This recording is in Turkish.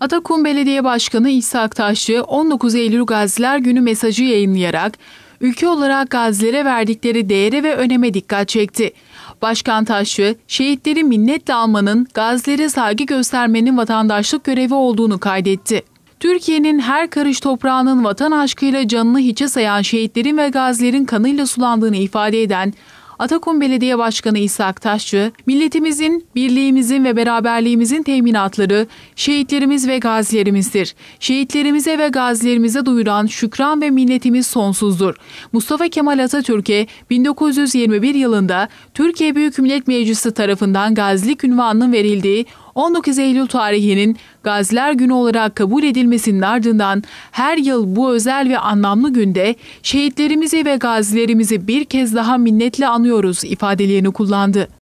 Atakum Belediye Başkanı İsa Aktaşçı 19 Eylül Gaziler Günü mesajı yayınlayarak ülke olarak gazilere verdikleri değere ve öneme dikkat çekti. Başkan Taşçı, şehitleri minnetle almanın, gazilere saygı göstermenin vatandaşlık görevi olduğunu kaydetti. Türkiye'nin her karış toprağının vatan aşkıyla canını hiçe sayan şehitlerin ve gazilerin kanıyla sulandığını ifade eden Atakum Belediye Başkanı İsa Aktaşçı, milletimizin, birliğimizin ve beraberliğimizin teminatları şehitlerimiz ve gazilerimizdir. Şehitlerimize ve gazilerimize duyuran şükran ve minnetimiz sonsuzdur. Mustafa Kemal Atatürk'e 1921 yılında Türkiye Büyük Millet Meclisi tarafından gazilik ünvanının verildiği 19 Eylül tarihinin Gaziler Günü olarak kabul edilmesinin ardından her yıl bu özel ve anlamlı günde şehitlerimizi ve gazilerimizi bir kez daha minnetle anıyoruz ifadelerini kullandı.